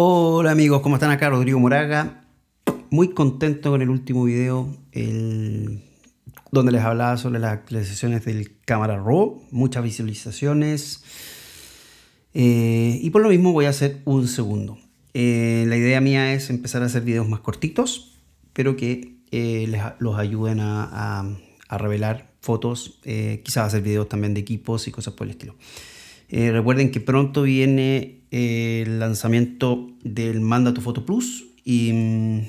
Hola amigos, ¿cómo están acá? Rodrigo Moraga. Muy contento con el último video donde les hablaba sobre las actualizaciones del cámara RAW, muchas visualizaciones. Eh, y por lo mismo voy a hacer un segundo. Eh, la idea mía es empezar a hacer videos más cortitos, pero que eh, los ayuden a, a revelar fotos, quizás hacer videos también de equipos y cosas por el estilo. Eh, recuerden que pronto viene eh, el lanzamiento del Mandato tu Foto Plus y, mm,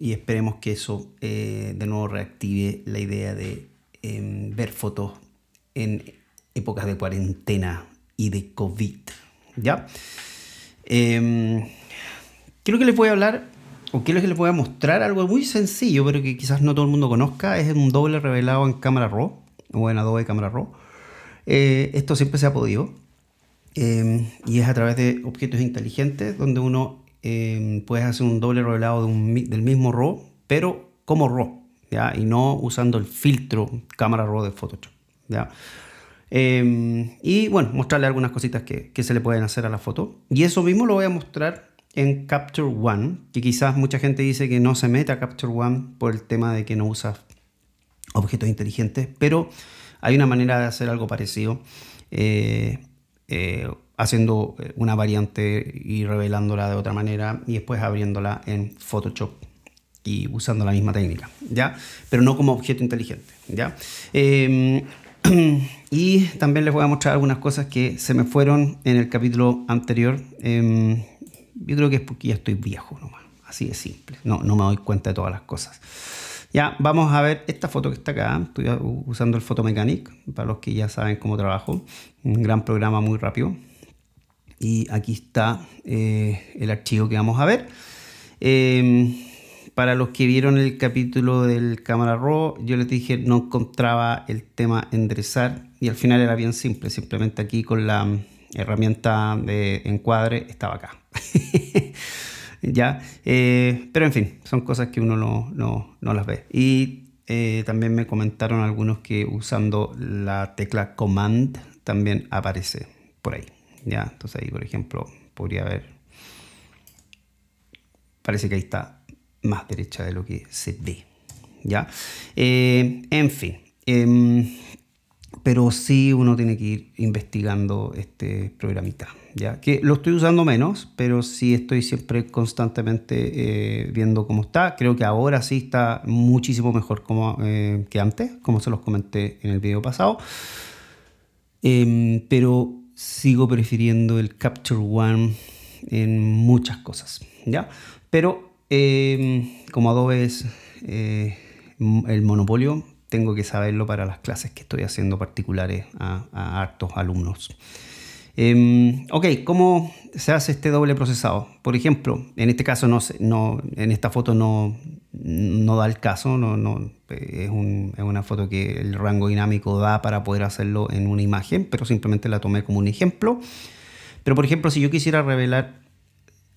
esperemos que eso eh, de nuevo reactive la idea de em, ver fotos en épocas de cuarentena y de COVID. ¿Ya? creo em, que les voy a hablar, o quiero que les voy a mostrar algo muy sencillo, pero que quizás no todo el mundo conozca. Es un doble revelado en cámara RAW o en Adobe Camera Raw. esto siempre se ha podido. Em, y es a través de objetos inteligentes donde uno em, puede hacer un doble revelado del mismo RAW, pero como RAW, y no usando el filtro cámara RAW de Photoshop. Em, y bueno, mostrarle algunas cositas que, que, se le pueden hacer a la foto. Y eso mismo lo voy a mostrar en Capture One, que quizás mucha gente dice que no se mete a Capture One por el tema de que no usa objetos inteligentes, pero hay una manera de hacer algo parecido. Eh, eh, haciendo eh, una variante y revelándola de otra manera y después abriéndola en Photoshop y usando la misma técnica, ¿ya? Pero no como objeto inteligente, ¿ya? Em, y también les voy a mostrar algunas cosas que se me fueron en el capítulo anterior. Em, yo creo que es porque ya estoy viejo nomás, así de simple. No, no me doy cuenta de todas las cosas. Ya, vamos a ver esta foto que está acá. Estoy usando el Mechanic para los que ya saben cómo trabajo. Un gran programa muy rápido. Y aquí está eh, el archivo que vamos a ver. Em, para los que vieron el capítulo del cámara RAW, yo les dije no encontraba el tema enderezar y al final era bien simple, simplemente aquí con la herramienta de encuadre estaba acá. ¿ya? Eh, pero en fin, son cosas que uno no, las ve. Y eh, también me comentaron algunos que usando la tecla command también aparece por ahí, ¿ya? Entonces ahí, por ejemplo, podría haber... Parece que ahí está más derecha de lo que se ve, ¿ya? Eh, en fin. Em, pero sí uno tiene que ir investigando este programita, ¿ya? Que lo estoy usando menos, pero sí estoy siempre constantemente eh, viendo cómo está. Creo que ahora sí está muchísimo mejor como, eh, que antes, como se los comenté en el video pasado. Em, pero sigo prefiriendo el Capture One en muchas cosas, ¿ya? Pero em, como Adobe es eh, el monopolio, tengo que saberlo para las clases que estoy haciendo particulares a, a hartos alumnos. Em, ok, ¿cómo se hace este doble procesado? Por ejemplo, en este caso, no, no en esta foto no, no da el caso, no, no es, una foto que el rango dinámico da para poder hacerlo en una imagen, pero simplemente la tomé como un ejemplo. Pero por ejemplo, si yo quisiera revelar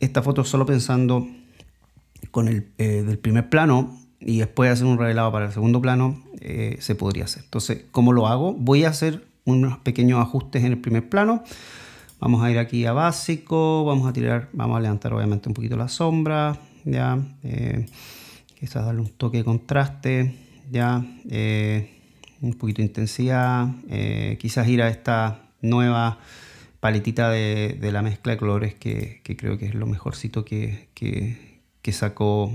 esta foto solo pensando con el eh, del primer plano y después hacer un revelado para el segundo plano, eh, se podría hacer. Entonces, ¿cómo lo hago? Voy a hacer unos pequeños ajustes en el primer plano. Vamos a ir aquí a básico, vamos a tirar, vamos a levantar obviamente un poquito la sombra, ya, eh, quizás darle un toque de contraste, ya, eh, un poquito de intensidad, quizás ir a esta nueva paletita de, la mezcla de colores que, creo que es lo mejorcito que sacó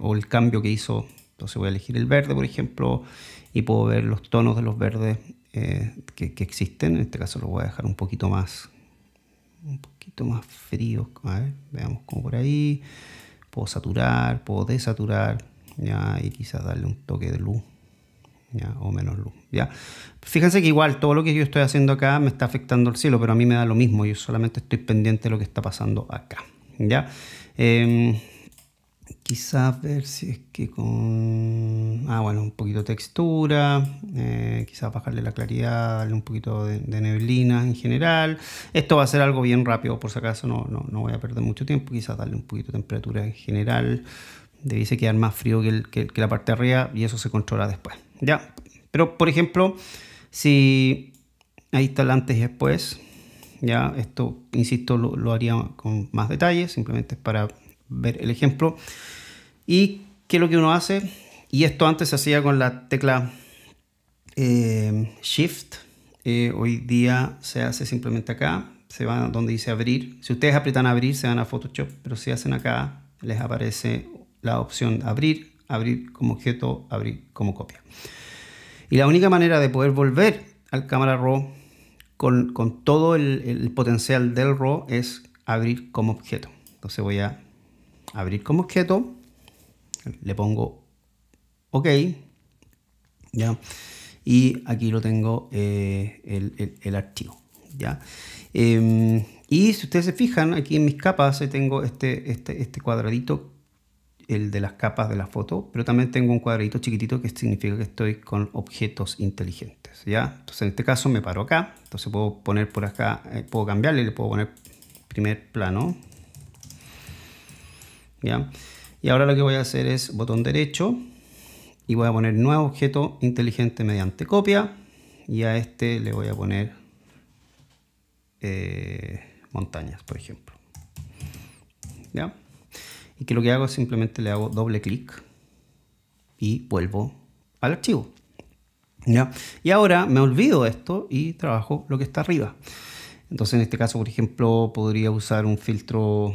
o el cambio que hizo entonces voy a elegir el verde, por ejemplo, y puedo ver los tonos de los verdes eh, que, existen. En este caso lo voy a dejar un poquito más, un poquito más fríos. veamos cómo por ahí. Puedo saturar, puedo desaturar, ya, y quizás darle un toque de luz. Ya, o menos luz. ¿ya? Fíjense que igual todo lo que yo estoy haciendo acá me está afectando el cielo, pero a mí me da lo mismo, yo solamente estoy pendiente de lo que está pasando acá. ¿ya? Em, quizás ver si es que con... Ah, bueno, un poquito de textura, eh, quizás bajarle la claridad, darle un poquito de, neblina en general. Esto va a ser algo bien rápido, por si acaso no, no, voy a perder mucho tiempo, quizás darle un poquito de temperatura en general. Debiese quedar más frío que, la parte de arriba y eso se controla después. Ya, pero por ejemplo, si ahí está el antes y después, ya esto, insisto, lo, lo haría con más detalles, simplemente para ver el ejemplo. Y qué es lo que uno hace, y esto antes se hacía con la tecla eh, Shift, eh, hoy día se hace simplemente acá, se va donde dice abrir. Si ustedes aprietan abrir, se van a Photoshop, pero si hacen acá, les aparece la opción abrir, abrir como objeto, abrir como copia. Y la única manera de poder volver al cámara RAW con, todo el, el, potencial del RAW es abrir como objeto. Entonces voy a abrir como objeto, le pongo OK, ¿ya? Y aquí lo tengo eh, el, archivo, ¿ya? Em, y si ustedes se fijan, aquí en mis capas tengo este, este, este, cuadradito, el de las capas de la foto, pero también tengo un cuadradito chiquitito que significa que estoy con objetos inteligentes, ¿ya? Entonces en este caso me paro acá, entonces puedo poner por acá, eh, puedo cambiarle, le puedo poner primer plano, y ahora lo que voy a hacer es botón derecho y voy a poner nuevo objeto inteligente mediante copia y a este le voy a poner eh, montañas, por ejemplo. Y que lo que hago es simplemente le hago doble clic y vuelvo al archivo. Y ahora me olvido esto y trabajo lo que está arriba. Entonces en este caso, por ejemplo, podría usar un filtro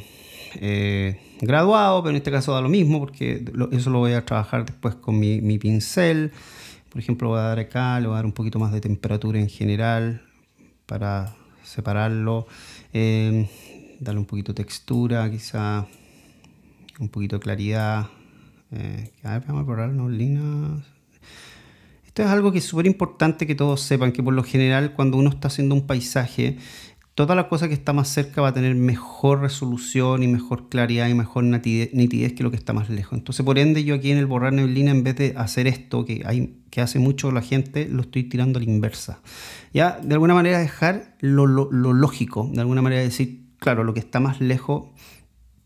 eh, graduado, pero en este caso da lo mismo porque eso lo voy a trabajar después con mi, pincel. Por ejemplo, voy a dar acá, le voy a dar un poquito más de temperatura en general para separarlo. Em, darle un poquito de textura, quizá un poquito de claridad. Eh, a ver, vamos a Esto es algo que es súper importante que todos sepan, que por lo general cuando uno está haciendo un paisaje, toda la cosa que está más cerca va a tener mejor resolución y mejor claridad y mejor nitidez que lo que está más lejos. Entonces, por ende, yo aquí en el borrar neblina, en vez de hacer esto que, hace mucho la gente, lo estoy tirando a la inversa. Ya, de alguna manera dejar lo lógico, de alguna manera decir, claro, lo que está más lejos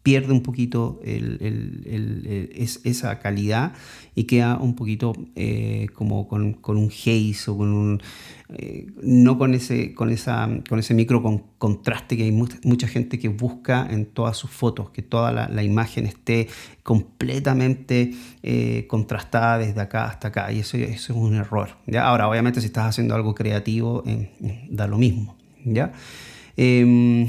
pierde un poquito eh, esa calidad y queda un poquito eh, como con, un haze o con un eh, no con ese con esa con ese micro con, contraste que hay mucha, gente que busca en todas sus fotos que toda la, imagen esté completamente contrastada desde acá hasta acá y eso, es un error ahora obviamente si estás haciendo algo creativo da lo mismo ya em,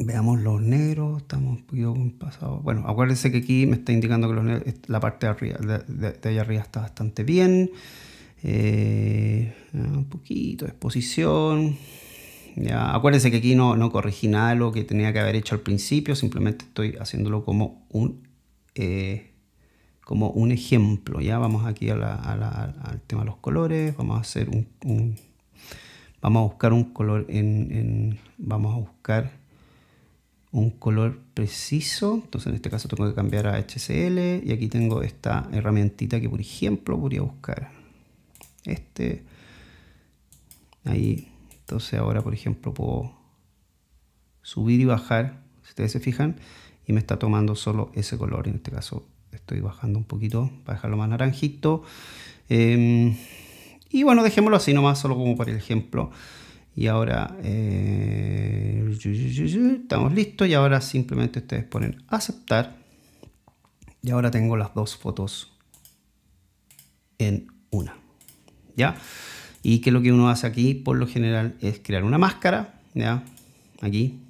Veamos los negros, estamos un poquito pasados. Bueno, acuérdense que aquí me está indicando que la parte de, arriba, de, allá arriba está bastante bien. Eh, ah, un poquito de exposición. Ya, acuérdense que aquí no, no corregí nada lo que tenía que haber hecho al principio, simplemente estoy haciéndolo como un, eh, como un ejemplo. Ya vamos aquí al tema de los colores, vamos a hacer un, vamos a buscar un color en, en vamos a buscar un color preciso, entonces en este caso tengo que cambiar a HSL y aquí tengo esta herramientita que por ejemplo podría buscar este ahí entonces ahora por ejemplo puedo subir y bajar si ustedes se fijan y me está tomando solo ese color en este caso estoy bajando un poquito para dejarlo más naranjito em, y bueno dejémoslo así nomás solo como para el ejemplo y ahora eh, Estamos listos y ahora simplemente ustedes ponen aceptar. Y ahora tengo las dos fotos en una. ¿Ya? Y que lo que uno hace aquí por lo general es crear una máscara. ¿Ya? Aquí.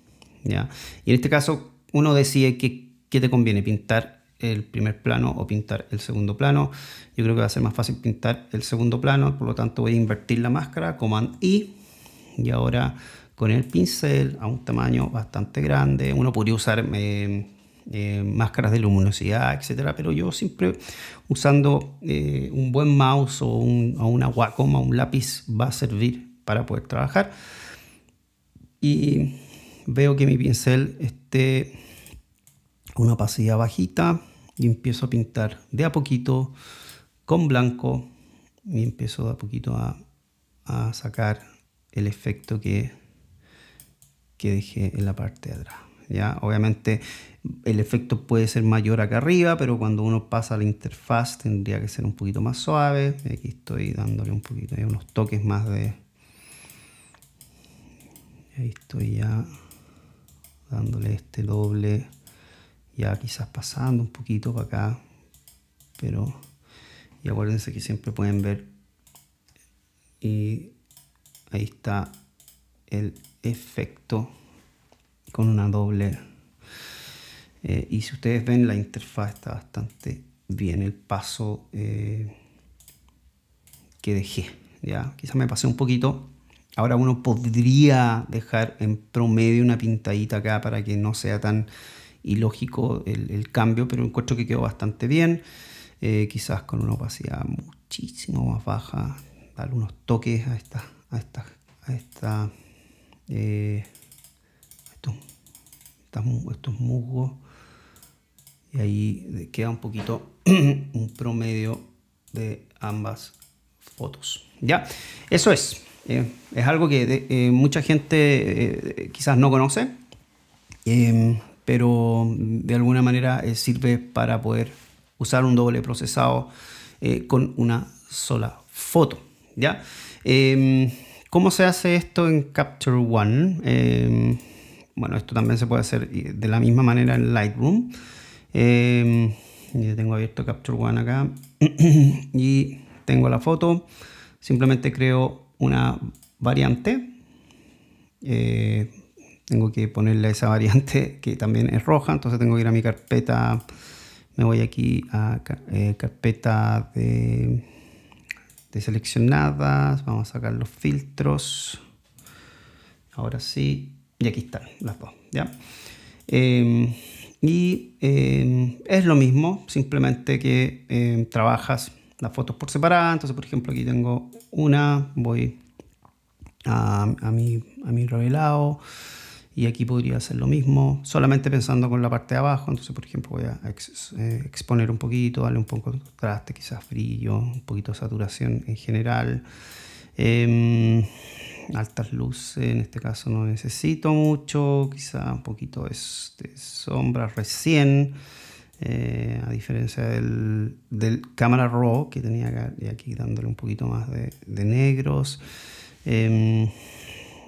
¿Ya? Y en este caso uno decide que te conviene, pintar el primer plano o pintar el segundo plano. Yo creo que va a ser más fácil pintar el segundo plano, por lo tanto voy a invertir la máscara, Command I. Y ahora con el pincel a un tamaño bastante grande. Uno podría usar eh, eh, máscaras de luminosidad, etcétera, pero yo siempre usando eh, un buen mouse o, una Wacom o un lápiz va a servir para poder trabajar. Y veo que mi pincel esté una pasilla bajita y empiezo a pintar de a poquito con blanco y empiezo de a poquito a sacar el efecto que que dejé en la parte de atrás. ¿ya? Obviamente el efecto puede ser mayor acá arriba, pero cuando uno pasa a la interfaz tendría que ser un poquito más suave. Aquí estoy dándole un poquito, hay unos toques más de... Ahí estoy ya dándole este doble, ya quizás pasando un poquito para acá, pero... Y acuérdense que siempre pueden ver y ahí está el efecto con una doble. Eh, y si ustedes ven, la interfaz está bastante bien. El paso eh, que dejé, ya quizás me pasé un poquito. Ahora uno podría dejar en promedio una pintadita acá para que no sea tan ilógico el, cambio, pero encuentro que quedó bastante bien. Eh, quizás con una opacidad muchísimo más baja, dar unos toques a a esta, a esta estos, estos musgos y ahí queda un poquito un promedio de ambas fotos. Ya, eso es. Eh, es algo que eh, mucha gente eh, quizás no conoce, pero de alguna manera sirve para poder usar un doble procesado con una sola foto. ¿ya? ¿Cómo se hace esto en Capture One? Em, bueno, esto también se puede hacer de la misma manera en Lightroom. Em, tengo abierto Capture One acá y tengo la foto. Simplemente creo una variante. Eh, tengo que ponerle esa variante que también es roja. Entonces tengo que ir a mi carpeta. Me voy aquí a eh, carpeta de deseleccionadas, seleccionadas. Vamos a sacar los filtros. Ahora sí. Y aquí están las dos. ¿ya? Em, y em, es lo mismo, simplemente que em, trabajas las fotos por separado. Entonces, por ejemplo, aquí tengo una. Voy a, mi, a mi revelado. Y aquí podría hacer lo mismo, solamente pensando con la parte de abajo. Entonces, por ejemplo, voy a eh, exponer un poquito, darle un poco de contraste, quizás brillo, un poquito de saturación en general. Em, altas luces, en este caso no necesito mucho, quizás un poquito de, sombra recién. Eh, a diferencia del, cámara RAW que tenía acá, y aquí dándole un poquito más de, negros. Em,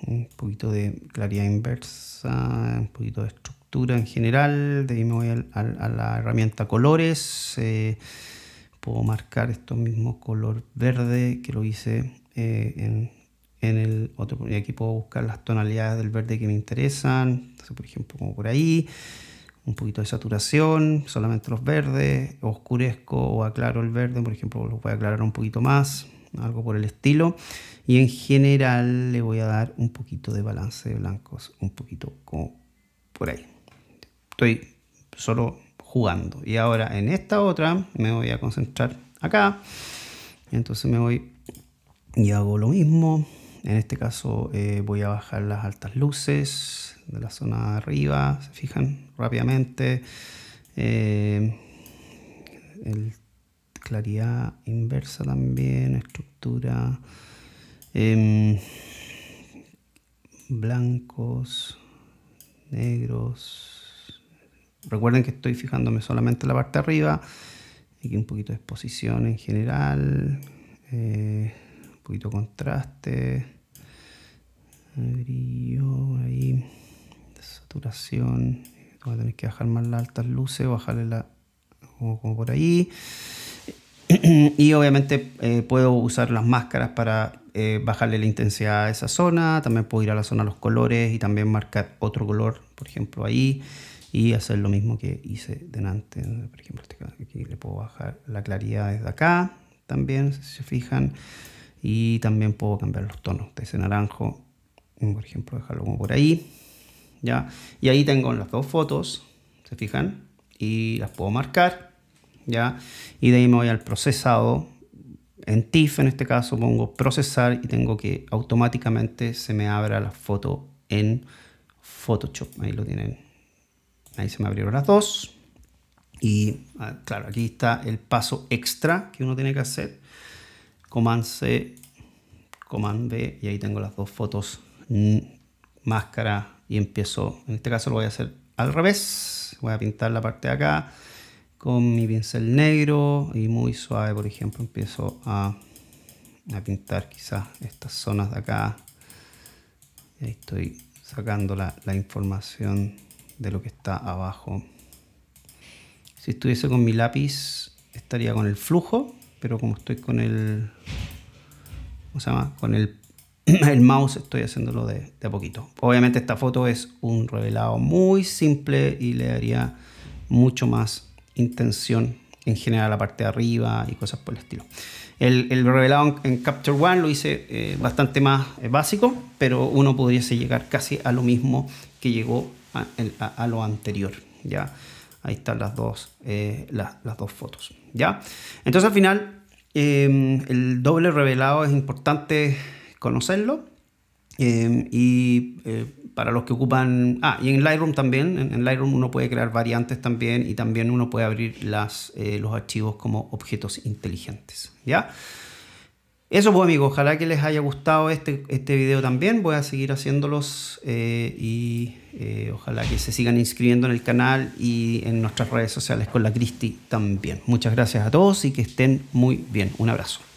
un poquito de claridad inversa, un poquito de estructura en general, de ahí me voy a, la herramienta colores, eh, puedo marcar esto mismo color verde que lo hice eh, en, el otro, y aquí puedo buscar las tonalidades del verde que me interesan, por ejemplo como por ahí, un poquito de saturación, solamente los verdes, oscurezco o aclaro el verde, por ejemplo lo voy a aclarar un poquito más, algo por el estilo. Y en general le voy a dar un poquito de balance de blancos, un poquito como por ahí. Estoy solo jugando. Y ahora en esta otra me voy a concentrar acá. Entonces me voy y hago lo mismo. En este caso eh, voy a bajar las altas luces de la zona de arriba, se fijan rápidamente. Eh, el claridad inversa también, estructura, em, blancos, negros. Recuerden que estoy fijándome solamente en la parte de arriba. Aquí un poquito de exposición en general, eh, un poquito de contraste, brillo ahí, saturación. Voy a tener que bajar más las altas luces, bajarle la como por ahí. y obviamente eh, puedo usar las máscaras para eh, bajarle la intensidad a esa zona. También puedo ir a la zona de los colores y también marcar otro color, por ejemplo, ahí. Y hacer lo mismo que hice de delante. Por ejemplo, este aquí le puedo bajar la claridad desde acá también, si se fijan. Y también puedo cambiar los tonos de ese naranjo. Mm, por ejemplo, dejarlo como por ahí. ¿ya? Y ahí tengo las dos fotos, se fijan. Y las puedo marcar y de ahí me voy al procesado. En TIFF en este caso pongo procesar y tengo que automáticamente se me abra la foto en Photoshop. Ahí lo tienen. Ahí se me abrieron las dos. Y ah, claro, aquí está el paso extra que uno tiene que hacer. Command C, Command B y ahí tengo las dos fotos máscara y empiezo. En este caso lo voy a hacer al revés. Voy a pintar la parte de acá con mi pincel negro y muy suave, por ejemplo, empiezo a, pintar quizás estas zonas de acá. ahí estoy sacando la, información de lo que está abajo. Si estuviese con mi lápiz, estaría con el flujo, pero como estoy con el Con el, mouse estoy haciéndolo de, de, a poquito. Obviamente esta foto es un revelado muy simple y le daría mucho más intención en general la parte de arriba y cosas por el estilo. El, revelado en, Capture One lo hice eh, bastante más eh, básico, pero uno pudiese llegar casi a lo mismo que llegó a, lo anterior. ¿ya? Ahí están las dos, eh, las dos fotos. ¿ya? Entonces al final em, el doble revelado es importante conocerlo em, y para los que ocupan... Ah, y en Lightroom también, en, Lightroom uno puede crear variantes también y también uno puede abrir las, eh, los archivos como objetos inteligentes, ¿ya? Eso pues amigos, ojalá que les haya gustado este, este video también, voy a seguir haciéndolos eh, y eh, ojalá que se sigan inscribiendo en el canal y en nuestras redes sociales con la Cristi también. Muchas gracias a todos y que estén muy bien. Un abrazo.